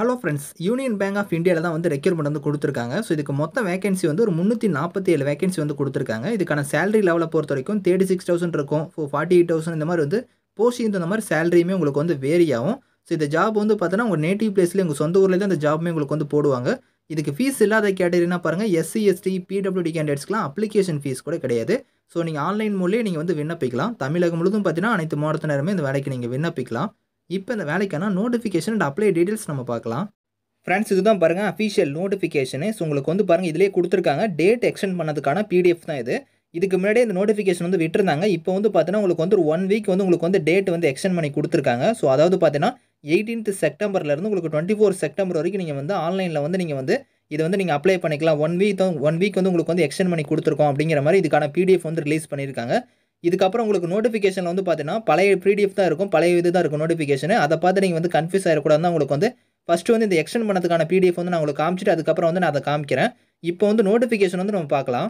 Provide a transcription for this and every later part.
hello friends union bank of இந்தியாவில் தான் வந்து ரெக்யூர்மெண்ட் வந்து கொடுத்துருக்காங்க ஸோ இதுக்கு மொத்த வேகன்சி வந்து ஒரு முந்நூற்றி நாற்பத்தி ஏழு வேகன்சி வந்து கொடுத்துருக்காங்க இதுக்கான சேலரி லெவலை பொறுத்த வரைக்கும் தேர்ட்டி சிக்ஸ் தௌசண்ட் இருக்கும் ஃபார்ட்டி எயிட் தௌசண்ட் இந்த மாதிரி வந்து போஸ்டிங் இந்த மாதிரி சேலரியுமே உங்களுக்கு வந்து வேரி ஆகும் ஸோ இந்த ஜாப் வந்து பார்த்தோன்னா உங்கள் நேட்டிவ் பிளேஸ்லேயே உங்கள் சொந்த ஊர்லேயே அந்த இந்த ஜாப்மே உங்களுக்கு வந்து போடுவாங்க இதுக்கு ஃபீஸ் இல்லாத கேட்டகரினா பாருங்கள் எஸ்சி எஸ்டி பிடபிள்யூடி கேண்டிடேட்ஸ்க்குலாம் அப்ளிகேஷன் ஃபீஸ் கூட கிடையாது ஸோ நீங்கள் ஆன்லைன் மூலியே நீங்கள் வந்து விண்ணப்பிக்கலாம் தமிழகம் முழுதும் பார்த்தீங்கன்னா அனைத்து மாவட்டத்தினருமே இந்த வேலைக்கு நீங்கள் விண்ணப்பிக்கலாம் இப்போ இந்த வேலைக்கான நோட்டிஃபிகேஷன் அண்ட் அப்ளை டீட்டெயில்ஸ் நம்ம பார்க்கலாம் ஃப்ரெண்ட்ஸ் இதுதான் பாருங்கள் அஃபிஷியல் நோட்டிஃபிகேஷனு ஸோ உங்களுக்கு வந்து பாருங்கள் இதிலே கொடுத்துருக்காங்க டேட் எக்ஸ்டெண்ட் பண்ணதுக்கான பிடிஎஃப் தான் இது இதுக்கு முன்னாடி இந்த நோட்டிஃபிகேஷன் வந்து விட்டுருந்தாங்க இப்போ வந்து பார்த்தீங்கன்னா உங்களுக்கு வந்து ஒரு ஒன் வீக் வந்து உங்களுக்கு வந்து டேட் வந்து எக்ஸ்டெண்ட் பண்ணி கொடுத்துருக்காங்க ஸோ அதாவது பார்த்தீங்கன்னா எயிட்டீன்த் செப்டம்பர்லேருந்து உங்களுக்கு டுவெண்ட்டி ஃபோர் செப்டம்பர் வரைக்கும் நீங்கள் வந்து ஆன்லைனில் வந்து நீங்கள் வந்து இதை வந்து நீங்கள் அப்ளை பண்ணிக்கலாம் ஒன் வீக் ஒன் வீக் வந்து உங்களுக்கு வந்து எக்ஸ்டெண்ட் பண்ணி கொடுத்துருக்கோம் அப்படிங்கிற மாதிரி இதுக்கான பிடிஎஃப் வந்து ரிலீஸ் பண்ணியிருக்காங்க இதுக்கப்புறம் உங்களுக்கு நோட்டிஃபிகேஷன் வந்து பார்த்தீங்கன்னா பழைய பிடிஎஃப் தான் இருக்கும் பழைய இது தான் இருக்கும் நோட்டிஃபிகேஷன் அதை பார்த்து நீங்கள் வந்து கன்ஃபியூஸ் ஆகிடக்கூடாது உங்களுக்கு வந்து ஃபஸ்ட்டு வந்து இந்த எக்ஸ்டென்ட் பண்ணதுக்கான பிடிஎஃப் வந்து நான் உங்களுக்கு காமிச்சிட்டு அதுக்கப்புறம் வந்து நான் அதை காமிக்கிறேன் இப்போ வந்து நோட்டிஃபிகேஷன் வந்து நம்ம பார்க்கலாம்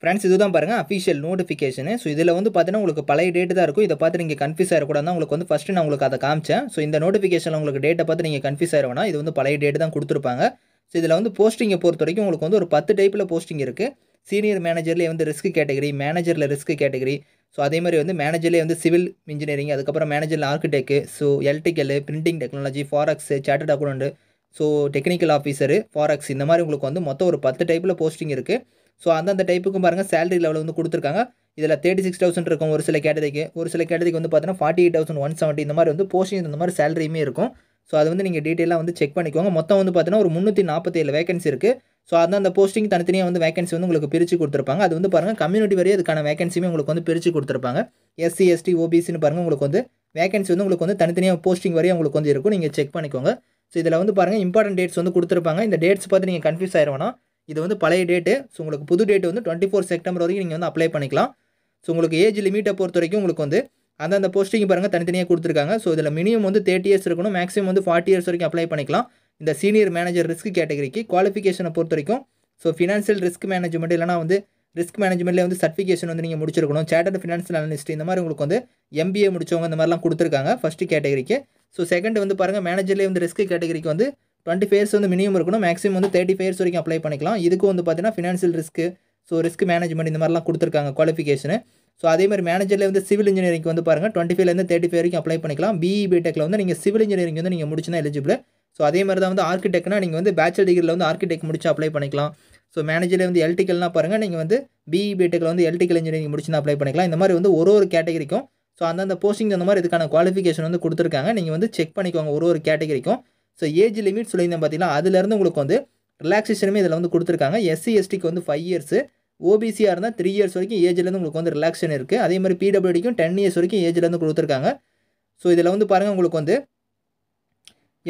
ஃப்ரெண்ட்ஸ் இதுதான் பாருங்கள் அஃபிஷியல் நோட்டிஃபிகேஷனு ஸோ இதில் வந்து பார்த்தீங்கன்னா உங்களுக்கு பழைய டேட்டு தான் இருக்கும் இதை பார்த்து நீங்கள் கன்ஃபியூஸ் ஆகிடக்கூடாது உங்களுக்கு வந்து ஃபஸ்ட்டு நான் உங்களுக்கு அதை காமிச்சேன் ஸோ இந்த நோட்டிஃபிகேஷன் உங்களுக்கு டேட்டை பார்த்து நீங்கள் கன்ஃபியூஸ் ஆகிடுவோம்னா இது வந்து பழைய டேட்டு தான் கொடுத்துருப்பாங்க ஸோ இதில் வந்து போஸ்டிங்கை பொறுத்த வரைக்கும் உங்களுக்கு வந்து ஒரு பத்து டைப்பில் போஸ்டிங் இருக்குது சீனியர் மேனேஜர்லேயே வந்து ரிஸ்க் கேட்டகரி மேனேஜரில் ரிஸ்க் கேட்டகரி ஸோ அதே மாதிரி வந்து மேனேஜர்லேயே வந்து சிவில் இன்ஜினியரிங் அதுக்கப்புறம் மேனேஜரில் architect so electrical printing technology forex chartered account so technical officer forex இந்த மாதிரி உங்களுக்கு வந்து மொத்தம் ஒரு பத்து டைப்பில் போஸ்டிங் இருக்குது ஸோ அந்தந்த டைப்புக்கும் பாருங்கள் சேலரி லெவல் வந்து கொடுத்துருக்காங்க இதில் தேர்ட்டி சிக்ஸ் தௌசண்ட் இருக்கும் ஒரு சில கேட்டரிக்கு ஒரு சில கேட்டரிக்கு வந்து பார்த்தீங்கன்னா forty eight thousand one seventy இந்த மாதிரி வந்து போஸ்டிங் இந்த மாதிரி சேலரியுமே இருக்கும் ஸோ அது வந்து நீங்கள் டீட்டெயிலாக வந்து செக் பண்ணிக்கோங்க மொத்தம் வந்து பார்த்தீங்கன்னா ஒரு முந்நூற்றி நாற்பத்தேழு வேகன்சி இருக்குது ஸோ அந்த போஸ்டிங் தனித்தனியாக வந்து வேகன்சி வந்து உங்களுக்கு பிரித்து கொடுத்துருப்பாங்க அது வந்து பாருங்கள் கம்யூனிட்டி வரையும் அதுக்கான வேகன்சியுமே உங்களுக்கு வந்து பிரித்து கொடுத்துருப்பாங்க எஸ்சி எஸ்டி ஓபிசின்னு பாருங்கள் உங்களுக்கு வந்து வேகன்சி வந்து உங்களுக்கு வந்து தனித்தனியாக போஸ்டிங் வரையும் உங்களுக்கு வந்து இருக்கும் நீங்கள் செக் பண்ணிக்கோங்க ஸோ இதில் வந்து பாருங்கள் இம்பார்ட்டன் டேட்ஸ் வந்து கொடுத்துருப்பாங்க இந்த டேட்ஸ் பார்த்து நீங்கள் கன்ஃபியூஸ் ஆயிடுவோம்னா இது வந்து பழைய டேட்டு ஸோ உங்களுக்கு புது டேட் வந்து டுவெண்ட்டி ஃபோர் செப்டம்பர் வரைக்கும் நீங்கள் வந்து அப்ளை பண்ணிக்கலாம் ஸோ உங்களுக்கு ஏஜ் லிமிட்டை பொறுத்த வரைக்கும் உங்களுக்கு வந்து அந்தந்த போஸ்டிங் பாருங்கள் தனித்தனியாக கொடுத்துருக்காங்க ஸோ இதில் மினிமம் வந்து தேர்ட்டி இயர்ஸ் இருக்கணும் மேக்ஸிமம் வந்து ஃபார்ட்டி இயர்ஸ் வரைக்கும் அப்ளை பண்ணிக்கலாம் இந்த சீனியர் மேனேஜர் ரிஸ்க் கேட்டகரிக்கு குவாலிஃபிகேஷனை பொறுத்த வரைக்கும் ஸோ ஃபினான்ஷியல் ரிஸ்க் மேனேஜ்மெண்ட் இல்லைனா வந்து ரிஸ்க் மேனேஜ்மெண்ட்லேயே வந்து சர்டிஃபிகேஷன் வந்து நீங்கள் முடிச்சிருக்கணும் சேட்டர் ஃபினான்ஷியல் அனலிஸ்ட் இந்த மாதிரி உங்களுக்கு வந்து எம்பிஏ முடிச்சவங்க இந்த மாதிரிலாம் கொடுத்துருக்காங்க ஃபஸ்ட்டு கேட்டகரிக்கு ஸோ செகண்ட் வந்து பாருங்கள் மேனேஜர்லேயே வந்து ரிஸ்க் கேட்டகரிக்கு வந்து டுவெண்ட்டி ஃபேர்ஸ் வந்து மினிமம் இருக்கணும் மேக்ஸிமம் வந்து தேர்ட்டி ஃபேர்ஸ் வரைக்கும் அப்ளை பண்ணிக்கலாம் இதுக்கு வந்து பார்த்தீங்கன்னா financial risk so risk management இந்த மாதிரிலாம் கொடுத்துருக்காங்க குவாலிஃபிகேஷன் ஸோ அதே மாதிரி மேனேஜரில் வந்து சிவில் இன்ஜினியரிங் வந்து பாருங்கள் டுவெண்ட்டி ஃபைவ்லேருந்து தேர்ட்டி ஃபைவ் வரைக்கும் அப்ளை பண்ணிக்கலாம் பிஇ பிடெக்கில் e வந்து நீங்கள் சிவில் இன்ஜினியரிங் வந்து நீங்கள் முடிச்சுனா எலிஜிபிள் ஸோ அதே மாதிரி தான் வந்து ஆர்கிடெக்ட்னா நீங்கள் வந்து பேச்சுலர் டிகிரியில் வந்து ஆர்கிடெக்ட் முடிச்சு அப்ளை பண்ணிக்கலாம் ஸோ மேனேஜர் வந்து எல்டிக்கல்னால் பாருங்கள் நீங்கள் வந்து பிஇ பிடெக்கில் e வந்து எலக்ட்ரிக்கல் இன்ஜினியரிங் முடிச்சுன்னா அப்ளை பண்ணிக்கலாம் இந்த மாதிரி வந்து ஒரு ஒரு கேட்டகரிக்கும் ஸோ அந்தந்த போஸ்டிங் அந்த மாதிரி இதுக்கான குவாலிஃபிகேஷன் வந்து கொடுத்துருக்காங்க நீங்கள் வந்து செக் பண்ணிக்கோங்க ஒரு ஒரு கேட்டகரிக்கும் ஸோ ஏஜ் லிமிட் சொல்லியிருந்தேன் பார்த்தீங்கன்னா அதுலேருந்து உங்களுக்கு வந்து ரிலாக்ஸேஷனுமே இதில் வந்து கொடுத்துருக்காங்க எஸ்சி எஸ்டிக்கு வந்து ஃபைவ் இயர்ஸு ஓபிசியாக இருந்தால் த்ரீ இயர்ஸ் வரைக்கும் ஏஜ்லேருந்து உங்களுக்கு வந்து ரிலாக்ஸேஷன் இருக்குது அதே மாதிரி பிடபிள்யூடிக்கும் டென் இயர்ஸ் வரைக்கும் ஏஜ்லேருந்து கொடுத்துருக்காங்க ஸோ இதில் வந்து பாருங்கள் உங்களுக்கு வந்து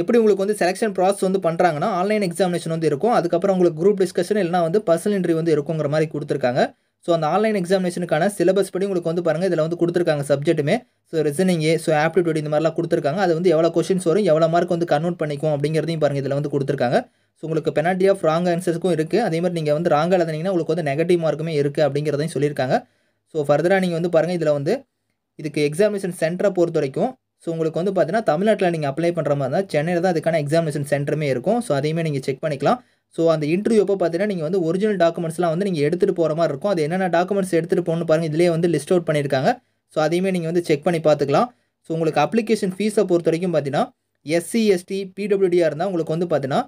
எப்படி உங்களுக்கு வந்து செலெக்ஷன் ப்ராசஸ் வந்து பண்ணுறாங்கன்னா ஆன்லைன் எக்ஸாமினேஷன் வந்து இருக்கும் அதுக்கப்புறம் உங்களுக்கு குரூப் டிஸ்கஷன் இல்லைனா வந்து பர்சனல் இன்டர்வியூ வந்து இருக்குங்கிற மாதிரி கொடுத்துருக்காங்க ஸோ அந்த ஆன்லைன் எக்ஸாமினேஷனுக்கான சிலபஸ் படி உங்களுக்கு வந்து பாருங்கள் இதில் வந்து கொடுத்துருக்காங்க சப்ஜெக்ட்டுமே ஸோ ரிசனிங் ஸோ ஆப்டிடியூட் இந்த மாதிரிலாம் கொடுத்துருக்காங்க அது வந்து எவ்வளோ கொஷின்ஸ் வரும் எவ்வளோ மார்க் வந்து கன்வெர்ட் பண்ணிக்கும் அப்படிங்கிறதையும் பாருங்கள் இதில் வந்து கொடுத்துருக்காங்க ஸோ உங்களுக்கு பெனால்ட்டி ஆஃப் ராங் ஆன்சர்ஸ்க்கும் இருக்குது அதே மாதிரி நீங்கள் வந்து ராங்காக எழுதினீங்கன்னா உங்களுக்கு வந்து நெகட்டிவ் மார்க்குமே இருக்குது அப்படிங்கிறதையும் சொல்லியிருக்காங்க ஸோ ஃபர்தராக நீங்கள் வந்து பாருங்கள் இதில் வந்து இதுக்கு எக்ஸாமினேஷன் சென்டரை பொறுத்த வரைக்கும் ஸோ உங்களுக்கு வந்து பார்த்தீங்கன்னா தமிழ்நாட்டில் நீங்கள் அப்ளை பண்ணுற மாதிரி இருந்தால் சென்னையில் தான் அதுக்கான எக்ஸாமினேஷன் சென்டருமே இருக்கும் ஸோ அதையுமே நீங்கள் செக் பண்ணிக்கலாம் ஸோ அந்த இன்டர்வியூ அப்போ பார்த்தீங்கன்னா நீங்கள் வந்து ஒரிஜினல் டாக்குமெண்ட்ஸ்லாம் வந்து நீங்கள் எடுத்துகிட்டு போகிற மாதிரி இருக்கும் அது என்னென்ன டாக்குமெண்ட்ஸ் எடுத்துகிட்டு போகணும்னு பாருங்கள் இதிலே வந்து லிஸ்ட் அவுட் பண்ணியிருக்காங்க ஸோ அதையுமே நீங்கள் வந்து செக் பண்ணி பார்த்துக்கலாம் ஸோ உங்களுக்கு அப்ளிகேஷன் ஃபீஸை பொறுத்த வரைக்கும் பார்த்தீங்கன்னா எஸ்சி எஸ்டி பிடபிள்யூடியாக இருந்தால் உங்களுக்கு வந்து பார்த்தீங்கன்னா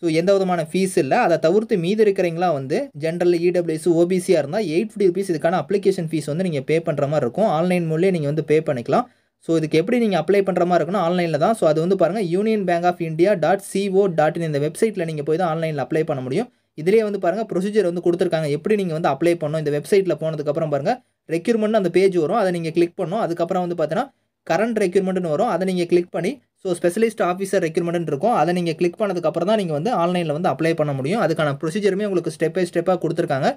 ஸோ எந்த விதமான ஃபீஸ் இல்லை அதை தவிர்த்து மீது இருக்கிறீங்களா வந்து ஜென்ரல் இடபிள்யூஎஸ் ஓபிசியாக இருந்தால் எயிட் ஃபிஃப்டி ருபீஸ் இதுக்கான அப்ளிகேஷன் ஃபீஸ் வந்து நீங்கள் பே பண்ணுற மாதிரி இருக்கும் ஆன்லைன் மூலியம் நீங்கள் வந்து பே பண்ணிக்கலாம் ஸோ இதுக்கு எப்படி நீங்கள் அப்ளை பண்ணுற மாதிரி இருக்கணும் ஆன்லைனில் தான் ஸோ அது வந்து பாருங்கள் union bank of India dot co dot in இந்த வெப்சைட்டில் நீங்கள் போய் தான் ஆன்லைனில் அப்ளை பண்ண முடியும் இதிலே வந்து பாருங்கள் ப்ரொசீஜர் வந்து கொடுத்துருக்காங்க எப்படி நீங்கள் வந்து அப்ளை பண்ணணும் இந்த வெப்சைட்டில் போனதுக்கப்புறம் பாருங்கள் ரெக்யூர்மெண்ட் அந்த பேஜ் வரும் அதை நீங்கள் கிளிக் பண்ணணும் அதுக்கப்புறம் வந்து பார்த்தீங்கன்னா கரண்ட் ரெக்யூர்மெண்ட்னு வரும் அதை நீங்கள் கிளிக் பண்ணி ஸோ ஸ்பெஷலிஸ்ட் ஆஃபீஸர் ரெக்யூர்மெண்ட் இருக்கும் அதை நீங்கள் கிளிக் பண்ணதுக்கப்புறம் தான் நீங்கள் வந்து ஆன்லைனில் வந்து அப்ளை பண்ண முடியும் அதுக்கான ப்ரொசீஜருமே உங்களுக்கு ஸ்டெப் பை ஸ்டெப்பாக கொடுத்துருக்காங்க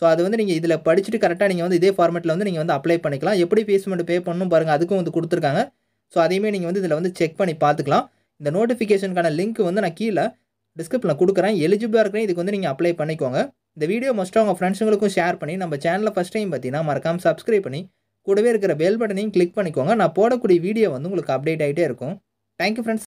ஸோ அது வந்து நீங்கள் இதில் படிச்சுட்டு கரெக்டாக நீங்கள் வந்து இதே ஃபார்மெட்டில் வந்து நீங்கள் வந்து அப்ளை பண்ணிக்கலாம் எப்படி ஃபீஸ் பே பண்ணணும் பாருங்கள் அதுக்கும் வந்து கொடுத்துருக்காங்க ஸோ அதையுமே நீங்கள் வந்து இதில் வந்து செக் பண்ணி பார்த்துக்கலாம் இந்த நோட்டிஃபிகேஷனுக்கான லிங்க் வந்து நான் கீழே டிஸ்கிரிப்ஷனில் கொடுக்குறேன் எலிஜிபிளாக இருக்கிறேன் இதுக்கு வந்து நீங்கள் அப்ளை பண்ணிக்கோங்க இந்த வீடியோ மஸ்ட்டாக உங்கள் ஃப்ரெண்ட்ஸுங்களுக்கும் ஷேர் பண்ணி நம்ம சேனலில் ஃபஸ்ட் டைம் பார்த்தீங்கன்னா மறக்காமல் சப்ஸ்கிரைப் பண்ணி கூடவே இருக்கிற பெல் பட்டனையும் கிளிக் பண்ணிக்கோங்க நான் போடக்கூடிய வீடியோ வந்து உங்களுக்கு அப்டேட் ஆகிட்டே இருக்கும் தேங்க்யூ ஃப்ரெண்ட்ஸ்